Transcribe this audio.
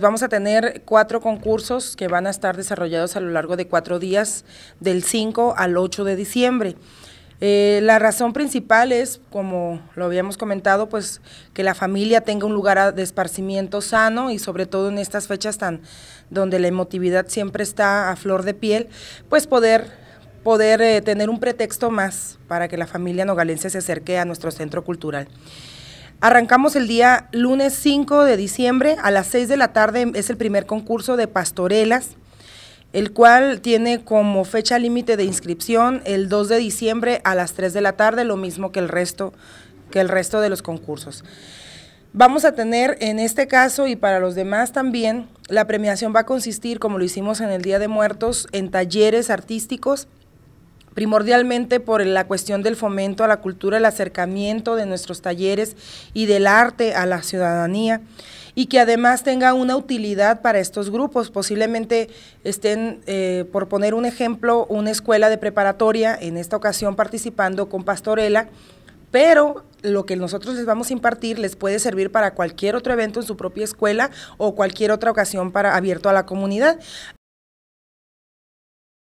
Vamos a tener cuatro concursos que van a estar desarrollados a lo largo de cuatro días, del 5 al 8 de diciembre. Eh, la razón principal es, como lo habíamos comentado, pues que la familia tenga un lugar de esparcimiento sano y sobre todo en estas fechas tan donde la emotividad siempre está a flor de piel, pues poder poder eh, tener un pretexto más para que la familia nogalense se acerque a nuestro centro cultural. Arrancamos el día lunes 5 de diciembre a las 6 de la tarde, es el primer concurso de pastorelas, el cual tiene como fecha límite de inscripción el 2 de diciembre a las 3 de la tarde, lo mismo que el resto, que el resto de los concursos. Vamos a tener en este caso y para los demás también, la premiación va a consistir, como lo hicimos en el Día de Muertos, en talleres artísticos, primordialmente por la cuestión del fomento a la cultura, el acercamiento de nuestros talleres y del arte a la ciudadanía y que además tenga una utilidad para estos grupos. Posiblemente estén, eh, por poner un ejemplo, una escuela de preparatoria, en esta ocasión participando con Pastorela, pero lo que nosotros les vamos a impartir les puede servir para cualquier otro evento en su propia escuela o cualquier otra ocasión para abierto a la comunidad.